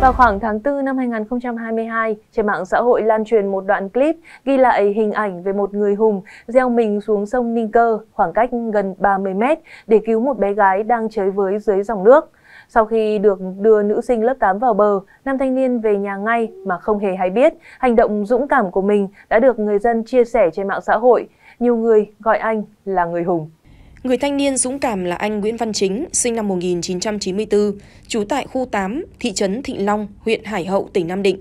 Vào khoảng tháng 4 năm 2022, trên mạng xã hội lan truyền một đoạn clip ghi lại hình ảnh về một người hùng gieo mình xuống sông Ninh Cơ khoảng cách gần 30 mét để cứu một bé gái đang chơi với dưới dòng nước. Sau khi được đưa nữ sinh lớp 8 vào bờ, nam thanh niên về nhà ngay mà không hề hay biết. Hành động dũng cảm của mình đã được người dân chia sẻ trên mạng xã hội. Nhiều người gọi anh là người hùng. Người thanh niên dũng cảm là anh Nguyễn Văn Chính, sinh năm 1994, trú tại khu 8, thị trấn Thịnh Long, huyện Hải Hậu, tỉnh Nam Định.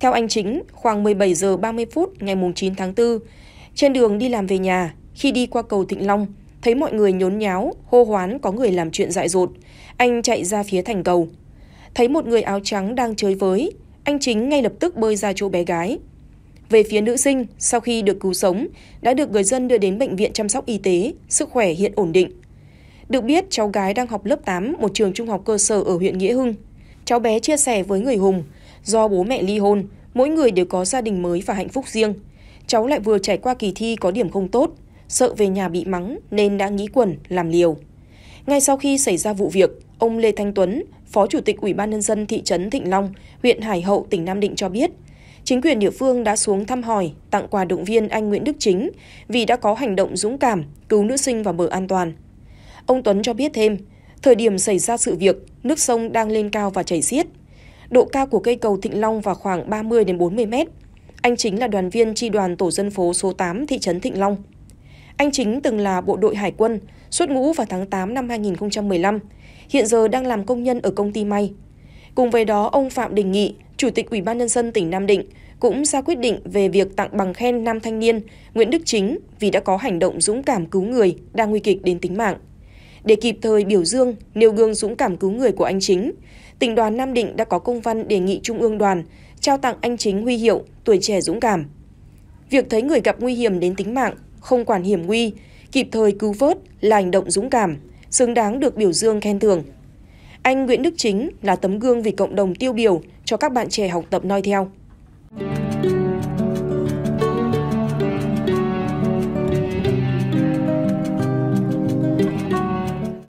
Theo anh Chính, khoảng 17 giờ 30 phút ngày 9 tháng 4, trên đường đi làm về nhà, khi đi qua cầu Thịnh Long, thấy mọi người nhốn nháo, hô hoán có người làm chuyện dại dột. Anh chạy ra phía thành cầu. Thấy một người áo trắng đang chơi với, anh Chính ngay lập tức bơi ra chỗ bé gái, về phía nữ sinh, sau khi được cứu sống, đã được người dân đưa đến bệnh viện chăm sóc y tế, sức khỏe hiện ổn định. Được biết, cháu gái đang học lớp 8 một trường trung học cơ sở ở huyện Nghĩa Hưng. Cháu bé chia sẻ với người Hùng, do bố mẹ ly hôn, mỗi người đều có gia đình mới và hạnh phúc riêng. Cháu lại vừa trải qua kỳ thi có điểm không tốt, sợ về nhà bị mắng nên đã nghĩ quẩn, làm liều. Ngay sau khi xảy ra vụ việc, ông Lê Thanh Tuấn, Phó Chủ tịch Ủy ban Nhân dân thị trấn Thịnh Long, huyện Hải Hậu, tỉnh Nam Định cho biết – Chính quyền địa phương đã xuống thăm hỏi, tặng quà động viên anh Nguyễn Đức Chính vì đã có hành động dũng cảm cứu nữ sinh vào bờ an toàn. Ông Tuấn cho biết thêm, thời điểm xảy ra sự việc, nước sông đang lên cao và chảy xiết. Độ cao của cây cầu Thịnh Long vào khoảng 30 đến 40 mét. Anh Chính là đoàn viên tri đoàn tổ dân phố số 8 thị trấn Thịnh Long. Anh Chính từng là bộ đội hải quân, xuất ngũ vào tháng 8 năm 2015, hiện giờ đang làm công nhân ở công ty may. Cùng với đó, ông Phạm Đình Nghị Chủ tịch Ủy ban nhân dân tỉnh Nam Định cũng ra quyết định về việc tặng bằng khen nam thanh niên Nguyễn Đức Chính vì đã có hành động dũng cảm cứu người đang nguy kịch đến tính mạng. Để kịp thời biểu dương, nêu gương dũng cảm cứu người của anh Chính, tỉnh đoàn Nam Định đã có công văn đề nghị Trung ương đoàn trao tặng anh Chính huy hiệu tuổi trẻ dũng cảm. Việc thấy người gặp nguy hiểm đến tính mạng, không quản hiểm nguy, kịp thời cứu vớt là hành động dũng cảm, xứng đáng được biểu dương khen thưởng. Anh Nguyễn Đức Chính là tấm gương vì cộng đồng tiêu biểu cho các bạn trẻ học tập noi theo.